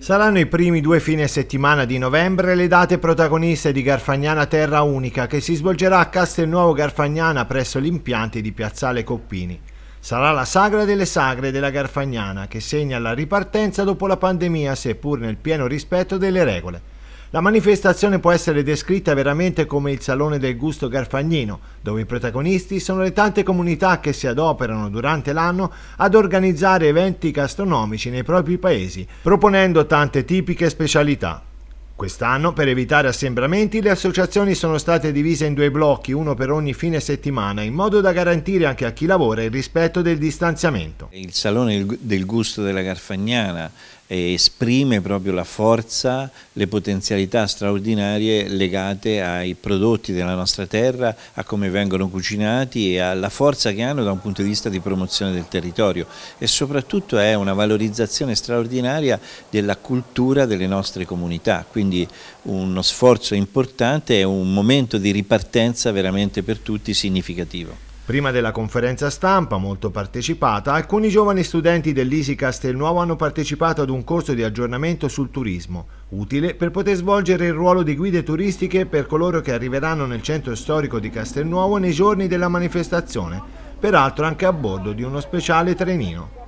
Saranno i primi due fine settimana di novembre le date protagoniste di Garfagnana Terra Unica che si svolgerà a Castelnuovo Garfagnana presso gli impianti di Piazzale Coppini. Sarà la sagra delle sagre della Garfagnana che segna la ripartenza dopo la pandemia seppur nel pieno rispetto delle regole. La manifestazione può essere descritta veramente come il Salone del Gusto Garfagnino, dove i protagonisti sono le tante comunità che si adoperano durante l'anno ad organizzare eventi gastronomici nei propri paesi, proponendo tante tipiche specialità. Quest'anno, per evitare assembramenti, le associazioni sono state divise in due blocchi, uno per ogni fine settimana, in modo da garantire anche a chi lavora il rispetto del distanziamento. Il Salone del Gusto della Garfagnana esprime proprio la forza, le potenzialità straordinarie legate ai prodotti della nostra terra, a come vengono cucinati e alla forza che hanno da un punto di vista di promozione del territorio e soprattutto è una valorizzazione straordinaria della cultura delle nostre comunità, quindi uno sforzo importante e un momento di ripartenza veramente per tutti significativo. Prima della conferenza stampa, molto partecipata, alcuni giovani studenti dell'ISI Castelnuovo hanno partecipato ad un corso di aggiornamento sul turismo, utile per poter svolgere il ruolo di guide turistiche per coloro che arriveranno nel centro storico di Castelnuovo nei giorni della manifestazione, peraltro anche a bordo di uno speciale trenino.